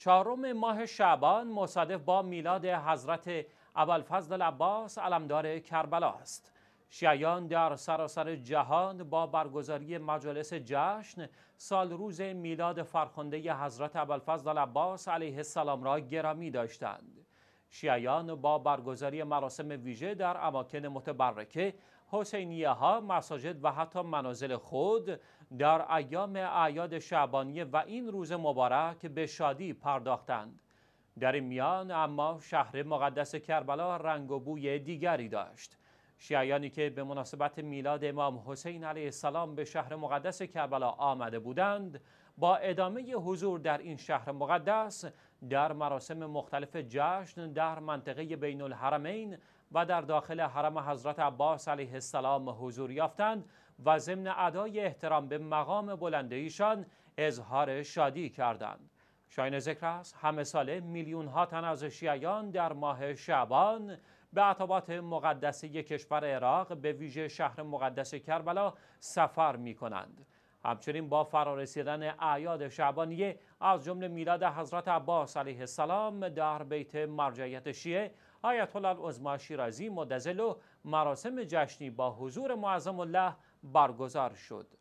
چهارم ماه شعبان مصادف با میلاد حضرت ابوالفضل العباس علمدار کربلا است شیعیان در سراسر جهان با برگزاری مجالس جشن سال روز میلاد فرخنده حضرت ابوالفضل العباس علیه السلام را گرامی داشتند شیعیان با برگزاری مراسم ویژه در اماکن متبرکه حسینیه ها، مساجد و حتی منازل خود در ایام اعیاد شعبانیه و این روز مبارک به شادی پرداختند. در این میان اما شهر مقدس کربلا رنگ و بوی دیگری داشت. شیعیانی که به مناسبت میلاد امام حسین علیه السلام به شهر مقدس کربلا آمده بودند با ادامه حضور در این شهر مقدس در مراسم مختلف جشن در منطقه بین الحرمین و در داخل حرم حضرت عباس علیه السلام حضور یافتند و ضمن ادای احترام به مقام بلنده ایشان اظهار شادی کردند شاین ذکر است همه ساله میلیون ها تن از شیعیان در ماه شعبان به عطابات یک کشور عراق به ویژه شهر مقدس کربلا سفر می کنند. همچنین با فرارسیدن اعیاد شعبانیه از جمله میلاد حضرت عباس علیه السلام در بیت مرجعیت شیعه آیت الله العظما شیرازی مدزل و مراسم جشنی با حضور معظم الله برگزار شد